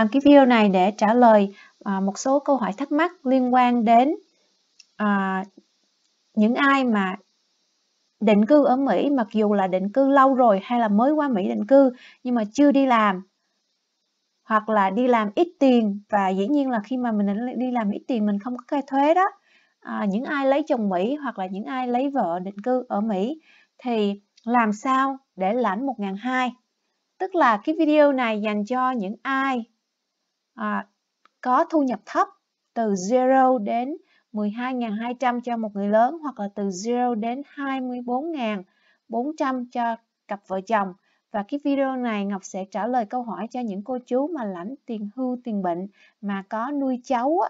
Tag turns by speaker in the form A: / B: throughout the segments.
A: làm cái video này để trả lời à, một số câu hỏi thắc mắc liên quan đến à, những ai mà định cư ở Mỹ mặc dù là định cư lâu rồi hay là mới qua Mỹ định cư nhưng mà chưa đi làm hoặc là đi làm ít tiền và dĩ nhiên là khi mà mình đi làm ít tiền mình không có khai thuế đó à, những ai lấy chồng Mỹ hoặc là những ai lấy vợ định cư ở Mỹ thì làm sao để lãnh 1.200 tức là cái video này dành cho những ai à, có thu nhập thấp từ 0 đến 12.200 cho một người lớn hoặc là từ 0 đến 24.400 cho cặp vợ chồng. Và cái video này Ngọc sẽ trả lời câu hỏi cho những cô chú mà lãnh tiền hưu, tiền bệnh mà có nuôi cháu á,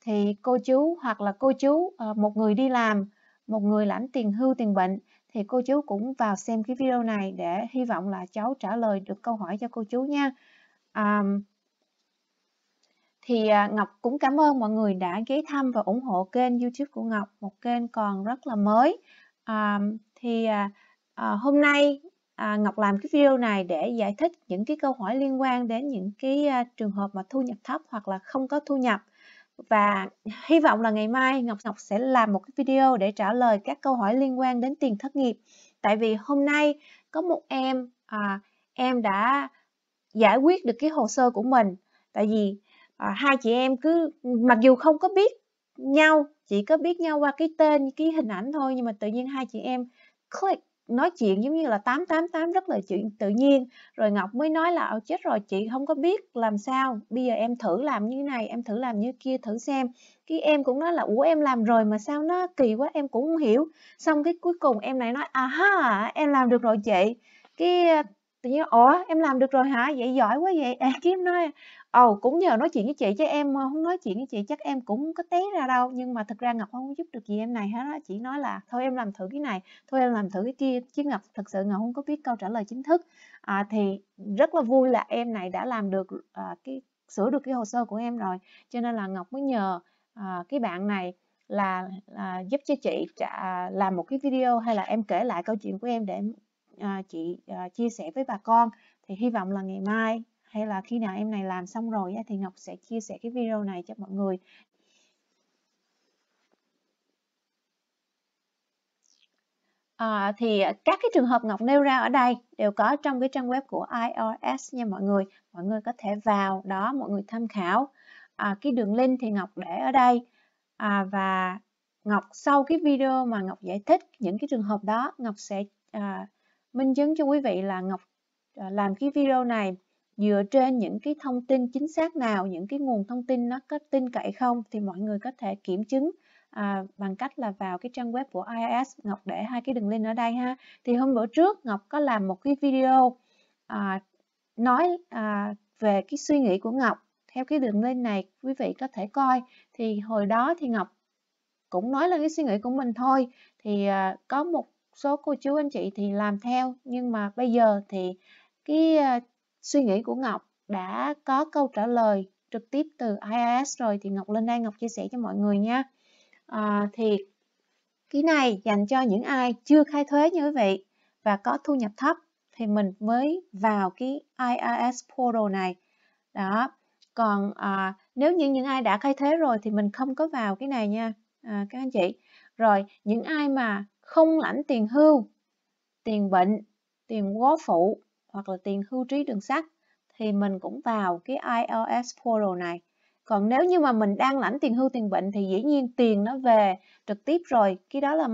A: thì cô chú hoặc là cô chú ờ, một người đi làm, một người lãnh tiền hưu, tiền bệnh thì cô chú cũng vào xem cái video này để hy vọng là cháu trả lời được câu hỏi cho cô chú nha. Um, thì à, Ngọc cũng cảm ơn mọi người đã ghé thăm và ủng hộ kênh YouTube của Ngọc, một kênh còn rất là mới. À, thì à, à, hôm nay à, Ngọc làm cái video này để giải thích những cái câu hỏi liên quan đến những cái à, trường hợp mà thu nhập thấp hoặc là không có thu nhập và hy vọng là ngày mai Ngọc Ngọc sẽ làm một cái video để trả lời các câu hỏi liên quan đến tiền thất nghiệp. Tại vì hôm nay có một em à, em đã giải quyết được cái hồ sơ của mình. Tại vì à, hai chị em cứ mặc dù không có biết nhau chỉ có biết nhau qua cái tên cái hình ảnh thôi nhưng mà tự nhiên hai chị em click nói chuyện giống như là 888 rất là chuyện tự nhiên rồi Ngọc mới nói là ờ, chết rồi chị không có biết làm sao bây giờ em thử làm như này em thử làm như kia thử xem cái em cũng nói là ủa em làm rồi mà sao nó kỳ quá em cũng không hiểu xong cái cuối cùng em này nói à ha em làm được rồi chị cái ờ, tự nhiên ủa em làm được rồi hả vậy giỏi quá vậy à, kiếm nói Ồ, cũng nhờ nói chuyện với chị chứ em không ờ, nói chuyện với chị chắc em cũng có té ra đâu, nhưng mà thực ra Ngọc không có giúp được gì em này hết á, chỉ nói là "Thôi em làm thử cái này, thôi em làm thử cái kia", chứ Ngọc thật sự Ngọc không có biết câu trả lời chính thức. À, thì rất là vui là em này đã làm được, à, cái sửa được cái hồ sơ của em rồi, cho nên là Ngọc mới nhờ, à, cái bạn này là, à, giúp cho chị trả làm một cái video hay là em kể lại câu chuyện của em để, à, chị, à, chia sẻ với bà con. Thì hy vọng là ngày mai hay là khi nào em này làm xong rồi thì Ngọc sẽ chia sẻ cái video này cho mọi người À, thì các cái trường hợp Ngọc nêu ra ở đây đều có trong cái trang web của IRS nha mọi người. Mọi người có thể vào đó mọi người tham khảo. À, cái đường link thì Ngọc để ở đây à, và Ngọc sau cái video mà Ngọc giải thích những cái trường hợp đó Ngọc sẽ à, minh chứng cho quý vị là Ngọc à, làm cái video này dựa trên những cái thông tin chính xác nào những cái nguồn thông tin nó có tin cậy không thì mọi người có thể kiểm chứng à, bằng cách là vào cái trang web của IIS Ngọc để hai cái đường link ở đây ha thì hôm bữa trước Ngọc có làm một cái video à, nói à, về cái suy nghĩ của Ngọc theo cái đường link này quý vị có thể coi thì hồi đó thì Ngọc cũng nói là cái suy nghĩ của mình thôi thì à, có một số cô chú anh chị thì làm theo nhưng mà bây giờ thì cái à, Suy nghĩ của Ngọc đã có câu trả lời trực tiếp từ IIS rồi thì Ngọc lên đây Ngọc chia sẻ cho mọi người nha. À, thì cái này dành cho những ai chưa khai thuế nha quý vị và có thu nhập thấp thì mình mới vào cái IRS portal này. Đó. Còn à, nếu như những ai đã khai thuế rồi thì mình không có vào cái này nha à, các anh chị. Rồi những ai mà không lãnh tiền hưu, tiền bệnh, tiền quá phụ hoặc là tiền hưu trí đường sắt thì mình cũng vào cái ILS portal này. Còn nếu như mà mình đang lãnh tiền hưu tiền bệnh thì dĩ nhiên tiền nó về trực tiếp rồi, cái đó là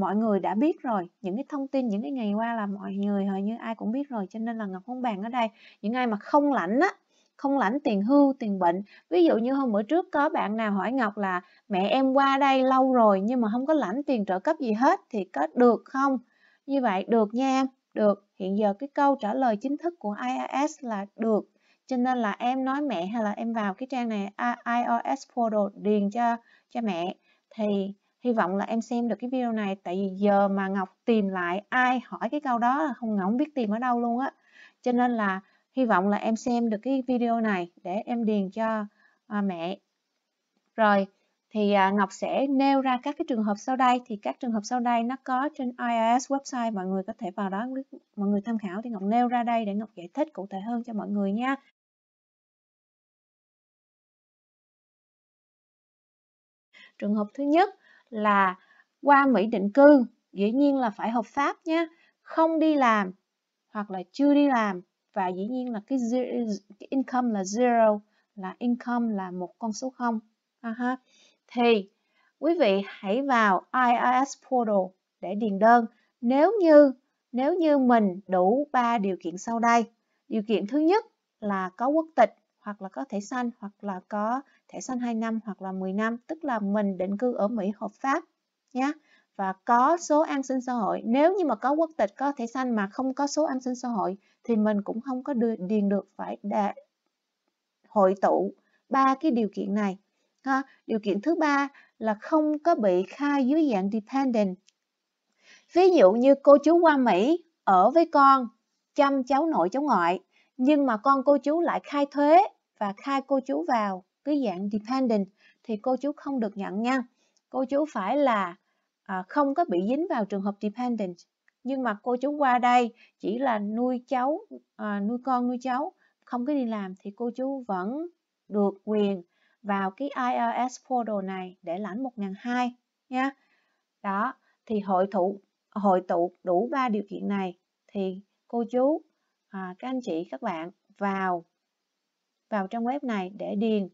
A: mọi người đã biết rồi. Những cái thông tin những cái ngày qua là mọi người hầu như ai cũng biết rồi cho nên là Ngọc không bàn ở đây. Những ai mà không lãnh á, không lãnh tiền hưu tiền bệnh. Ví dụ như hôm bữa trước có bạn nào hỏi Ngọc là mẹ em qua đây lâu rồi nhưng mà không có lãnh tiền trợ cấp gì hết thì có được không? Như vậy được nha em được, hiện giờ cái câu trả lời chính thức của IIS là được. Cho nên là em nói mẹ hay là em vào cái trang này IIS portal điền cho cho mẹ thì hy vọng là em xem được cái video này tại vì giờ mà Ngọc tìm lại ai hỏi cái câu đó là không Ngọc không biết tìm ở đâu luôn á. Cho nên là hy vọng là em xem được cái video này để em điền cho à, mẹ. Rồi, thì à, Ngọc sẽ nêu ra các cái trường hợp sau đây thì các trường hợp sau đây nó có trên IIS website mọi người có thể vào đó mọi người tham khảo thì Ngọc nêu ra đây để Ngọc giải thích cụ thể hơn cho mọi người nha trường hợp thứ nhất là qua Mỹ định cư dĩ nhiên là phải hợp pháp nha không đi làm hoặc là chưa đi làm và dĩ nhiên là cái, zero, cái income là zero là income là một con số không uh -huh thì quý vị hãy vào IRS Portal để điền đơn nếu như nếu như mình đủ 3 điều kiện sau đây. Điều kiện thứ nhất là có quốc tịch hoặc là có thẻ xanh hoặc là có thẻ xanh 2 năm hoặc là 10 năm, tức là mình định cư ở Mỹ hợp pháp nhé. Và có số an sinh xã hội, nếu như mà có quốc tịch có thẻ xanh mà không có số an sinh xã hội thì mình cũng không có điền được phải để hội tụ ba cái điều kiện này ha. điều kiện thứ ba là không có bị khai dưới dạng dependent ví dụ như cô chú qua Mỹ ở với con chăm cháu nội cháu ngoại nhưng mà con cô chú lại khai thuế và khai cô chú vào cái dạng dependent thì cô chú không được nhận nha cô chú phải là à, không có bị dính vào trường hợp dependent nhưng mà cô chú qua đây chỉ là nuôi cháu à, nuôi con nuôi cháu không có đi làm thì cô chú vẫn được quyền vào cái IELTS portal này để lãnh 1.200 nha. Đó, thì hội tụ hội tụ đủ ba điều kiện này thì cô chú à, các anh chị các bạn vào vào trong web này để điền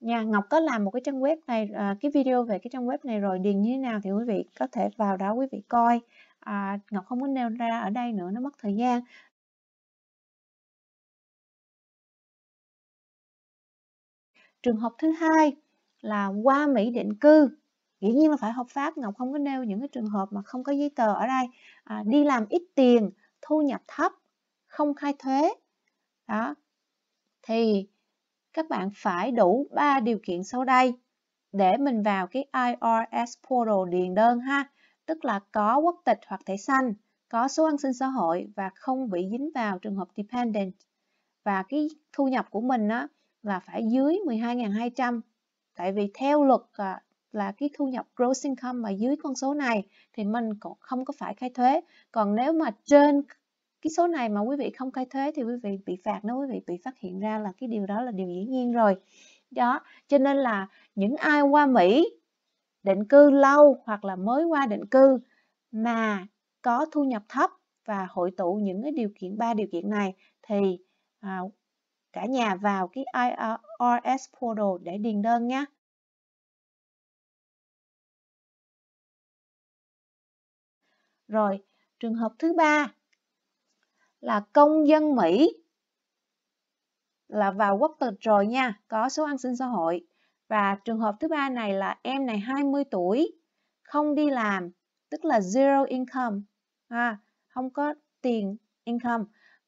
A: nha Ngọc có làm một cái trang web này à, cái video về cái trang web này rồi điền như thế nào thì quý vị có thể vào đó quý vị coi à, Ngọc không có nêu ra ở đây nữa nó mất thời gian Trường hợp thứ hai là qua Mỹ định cư. Dĩ nhiên là phải hợp pháp, Ngọc không có nêu những cái trường hợp mà không có giấy tờ ở đây. À, đi làm ít tiền, thu nhập thấp, không khai thuế. Đó. Thì các bạn phải đủ 3 điều kiện sau đây để mình vào cái IRS portal điền đơn ha, tức là có quốc tịch hoặc thẻ xanh, có số an sinh xã hội và không bị dính vào trường hợp dependent. Và cái thu nhập của mình á là phải dưới 12.200 tại vì theo luật à, là cái thu nhập gross income mà dưới con số này thì mình cũng không có phải khai thuế còn nếu mà trên cái số này mà quý vị không khai thuế thì quý vị bị phạt nếu quý vị bị phát hiện ra là cái điều đó là điều dĩ nhiên rồi đó cho nên là những ai qua Mỹ định cư lâu hoặc là mới qua định cư mà có thu nhập thấp và hội tụ những cái điều kiện ba điều kiện này thì à, cả nhà vào cái IRS portal để điền đơn nhé. Rồi, trường hợp thứ ba là công dân Mỹ là vào quốc tịch rồi nha, có số an sinh xã hội. Và trường hợp thứ ba này là em này 20 tuổi, không đi làm, tức là zero income, ha, không có tiền income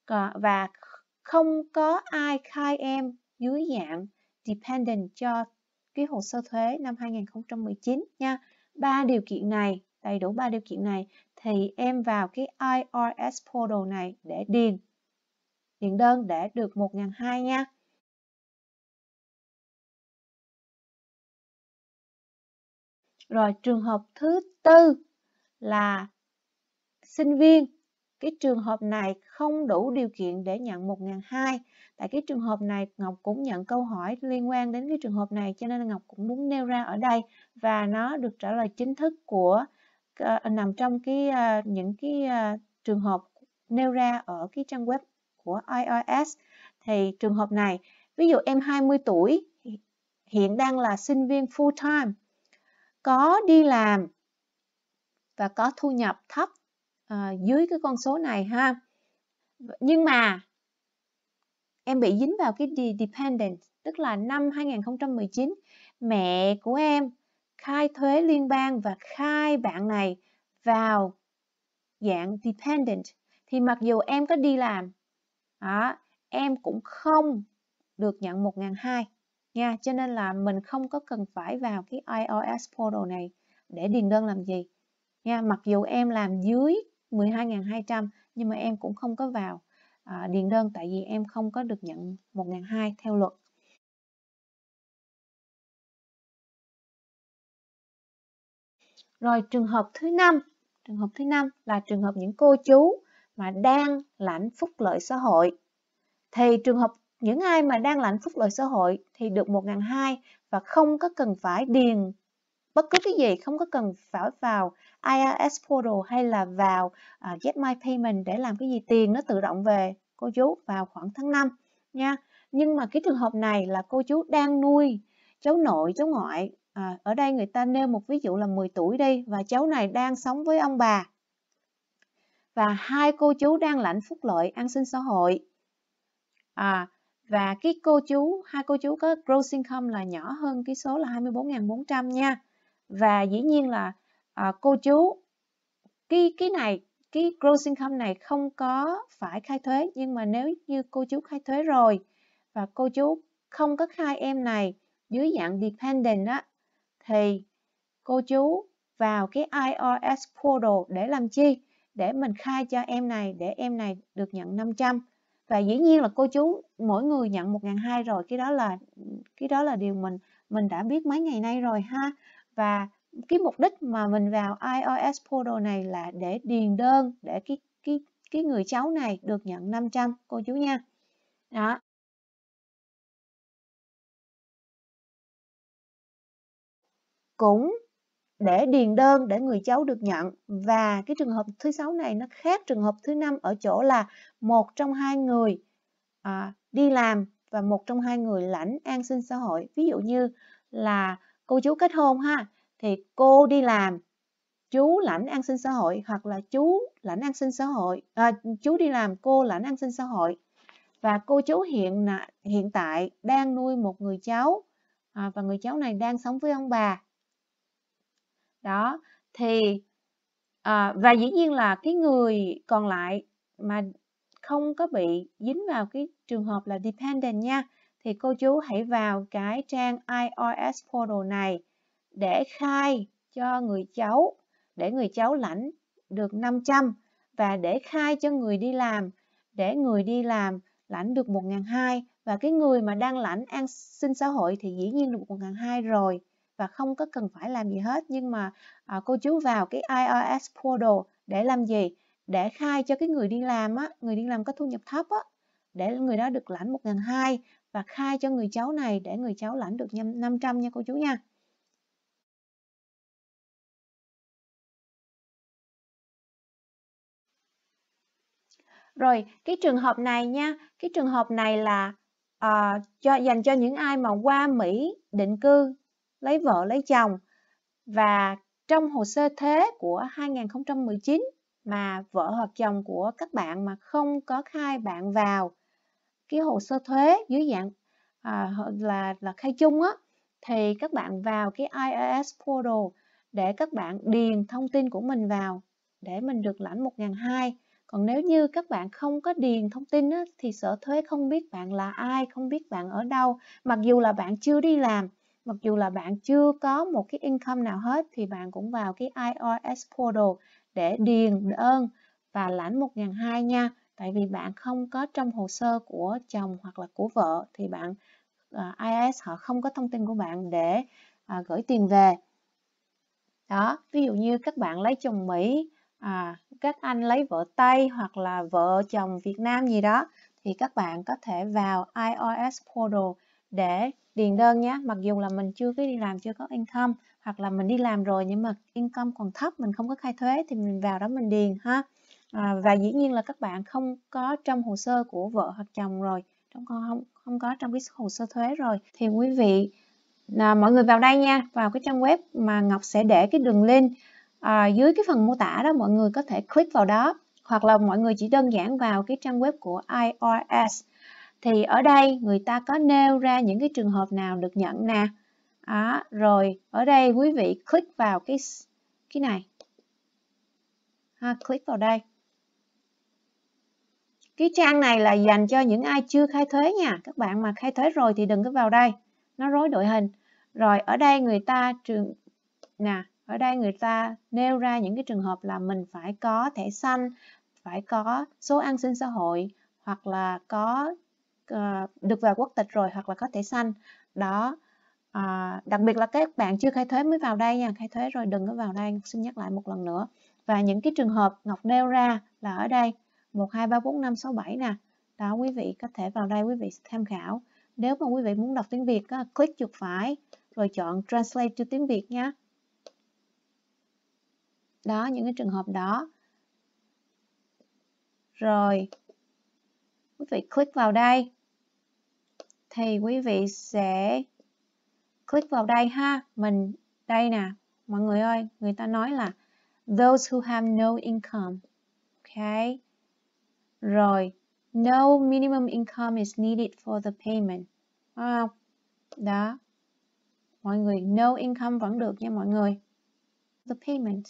A: và không có ai khai em dưới dạng dependent cho cái hồ sơ thuế năm 2019 nha. Ba điều kiện này, đầy đủ ba điều kiện này thì em vào cái IRS portal này để điền điền đơn để được 1.200 nha. Rồi trường hợp thứ tư là sinh viên cái trường hợp này không đủ điều kiện để nhận 1.200. Tại cái trường hợp này Ngọc cũng nhận câu hỏi liên quan đến cái trường hợp này cho nên Ngọc cũng muốn nêu ra ở đây và nó được trả lời chính thức của uh, nằm trong cái uh, những cái uh, trường hợp nêu ra ở cái trang web của IRS thì trường hợp này ví dụ em 20 tuổi hiện đang là sinh viên full time có đi làm và có thu nhập thấp à, dưới cái con số này ha nhưng mà em bị dính vào cái dependent tức là năm 2019 mẹ của em khai thuế liên bang và khai bạn này vào dạng dependent thì mặc dù em có đi làm đó, em cũng không được nhận 1.200 nha cho nên là mình không có cần phải vào cái IOS portal này để điền đơn làm gì nha mặc dù em làm dưới 12.200 nhưng mà em cũng không có vào à, điền đơn tại vì em không có được nhận 1.200 theo luật. Rồi trường hợp thứ năm, trường hợp thứ năm là trường hợp những cô chú mà đang lãnh phúc lợi xã hội. Thì trường hợp những ai mà đang lãnh phúc lợi xã hội thì được 1.200 và không có cần phải điền bất cứ cái gì không có cần phải vào IRS portal hay là vào uh, my Payment để làm cái gì tiền nó tự động về cô chú vào khoảng tháng 5 nha nhưng mà cái trường hợp này là cô chú đang nuôi cháu nội cháu ngoại à, ở đây người ta nêu một ví dụ là 10 tuổi đi và cháu này đang sống với ông bà và hai cô chú đang lãnh phúc lợi an sinh xã hội à, và cái cô chú hai cô chú có gross income là nhỏ hơn cái số là 24.400 nha và dĩ nhiên là à, cô chú cái cái này cái gross income này không có phải khai thuế nhưng mà nếu như cô chú khai thuế rồi và cô chú không có khai em này dưới dạng dependent á thì cô chú vào cái IRS portal để làm chi? Để mình khai cho em này để em này được nhận 500. Và dĩ nhiên là cô chú mỗi người nhận 1.200 rồi, cái đó là cái đó là điều mình mình đã biết mấy ngày nay rồi ha và cái mục đích mà mình vào iOS portal này là để điền đơn để cái cái cái người cháu này được nhận 500 cô chú nha. Đó. Cũng để điền đơn để người cháu được nhận và cái trường hợp thứ sáu này nó khác trường hợp thứ năm ở chỗ là một trong hai người à, đi làm và một trong hai người lãnh an sinh xã hội ví dụ như là cô chú kết hôn ha thì cô đi làm chú lãnh an sinh xã hội hoặc là chú lãnh an sinh xã hội à, chú đi làm cô lãnh an sinh xã hội và cô chú hiện hiện tại đang nuôi một người cháu à, và người cháu này đang sống với ông bà đó thì à, và dĩ nhiên là cái người còn lại mà không có bị dính vào cái trường hợp là dependent nha thì cô chú hãy vào cái trang iOS portal này để khai cho người cháu để người cháu lãnh được 500 và để khai cho người đi làm để người đi làm lãnh được 1.200 và cái người mà đang lãnh an sinh xã hội thì dĩ nhiên được 1.200 rồi và không có cần phải làm gì hết nhưng mà à, cô chú vào cái IRS portal để làm gì để khai cho cái người đi làm á người đi làm có thu nhập thấp á để người đó được lãnh 1 hai và khai cho người cháu này để người cháu lãnh được 500 nha cô chú nha. Rồi, cái trường hợp này nha, cái trường hợp này là uh, cho dành cho những ai mà qua Mỹ định cư, lấy vợ, lấy chồng và trong hồ sơ thế của 2019 mà vợ hoặc chồng của các bạn mà không có khai bạn vào cái hồ sơ thuế dưới dạng à, là là khai chung á thì các bạn vào cái IRS portal để các bạn điền thông tin của mình vào để mình được lãnh 1.200. Còn nếu như các bạn không có điền thông tin á, thì sở thuế không biết bạn là ai, không biết bạn ở đâu. Mặc dù là bạn chưa đi làm, mặc dù là bạn chưa có một cái income nào hết thì bạn cũng vào cái IRS portal để điền đơn và lãnh 1.200 nha tại vì bạn không có trong hồ sơ của chồng hoặc là của vợ thì bạn à, IRS họ không có thông tin của bạn để à, gửi tiền về đó ví dụ như các bạn lấy chồng Mỹ à, các anh lấy vợ Tây hoặc là vợ chồng Việt Nam gì đó thì các bạn có thể vào iOS portal để điền đơn nhé mặc dù là mình chưa có đi làm chưa có income hoặc là mình đi làm rồi nhưng mà income còn thấp mình không có khai thuế thì mình vào đó mình điền ha à, và dĩ nhiên là các bạn không có trong hồ sơ của vợ hoặc chồng rồi trong không không có trong cái hồ sơ thuế rồi thì quý vị à, mọi người vào đây nha vào cái trang web mà ngọc sẽ để cái đường link à, dưới cái phần mô tả đó mọi người có thể click vào đó hoặc là mọi người chỉ đơn giản vào cái trang web của IRS thì ở đây người ta có nêu ra những cái trường hợp nào được nhận nè à, rồi ở đây quý vị click vào cái cái này ha, click vào đây cái trang này là dành cho những ai chưa khai thuế nha các bạn mà khai thuế rồi thì đừng có vào đây nó rối đội hình rồi ở đây người ta trường nè ở đây người ta nêu ra những cái trường hợp là mình phải có thẻ xanh phải có số an sinh xã hội hoặc là có uh, được vào quốc tịch rồi hoặc là có thẻ xanh đó uh, đặc biệt là các bạn chưa khai thuế mới vào đây nha khai thuế rồi đừng có vào đây xin nhắc lại một lần nữa và những cái trường hợp ngọc nêu ra là ở đây 1, 2, 3, 4, 5, 6, 7 nè. Đó quý vị có thể vào đây quý vị tham khảo. Nếu mà quý vị muốn đọc tiếng Việt, click chuột phải rồi chọn Translate cho tiếng Việt nhé. Đó, những cái trường hợp đó. Rồi, quý vị click vào đây. Thì quý vị sẽ click vào đây ha. Mình, đây nè, mọi người ơi, người ta nói là those who have no income. Okay. Rồi, no minimum income is needed for the payment. À, không? Đó. Mọi người, no income vẫn được nha mọi người. The payment.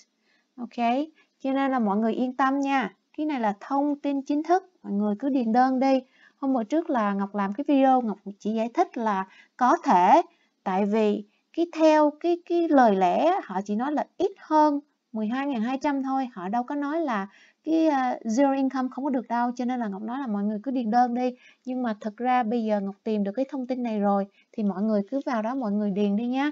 A: Ok, cho nên là mọi người yên tâm nha. Cái này là thông tin chính thức, mọi người cứ điền đơn đi. Hôm bữa trước là Ngọc làm cái video, Ngọc chỉ giải thích là có thể, tại vì cái theo cái cái lời lẽ họ chỉ nói là ít hơn 12.200 thôi, họ đâu có nói là cái uh, zero income không có được đâu cho nên là ngọc nói là mọi người cứ điền đơn đi nhưng mà thật ra bây giờ ngọc tìm được cái thông tin này rồi thì mọi người cứ vào đó mọi người điền đi nhé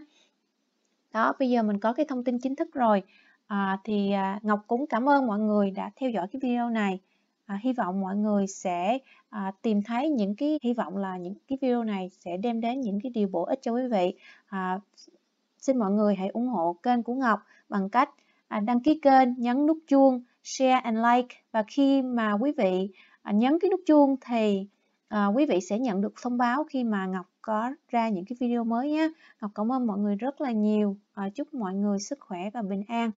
A: đó bây giờ mình có cái thông tin chính thức rồi à, thì à, ngọc cũng cảm ơn mọi người đã theo dõi cái video này à, hy vọng mọi người sẽ à, tìm thấy những cái hy vọng là những cái video này sẽ đem đến những cái điều bổ ích cho quý vị à, xin mọi người hãy ủng hộ kênh của ngọc bằng cách à, đăng ký kênh nhấn nút chuông share and like và khi mà quý vị à, nhấn cái nút chuông thì à, quý vị sẽ nhận được thông báo khi mà Ngọc có ra những cái video mới nhé. Ngọc cảm ơn mọi người rất là nhiều. À, chúc mọi người sức khỏe và bình an.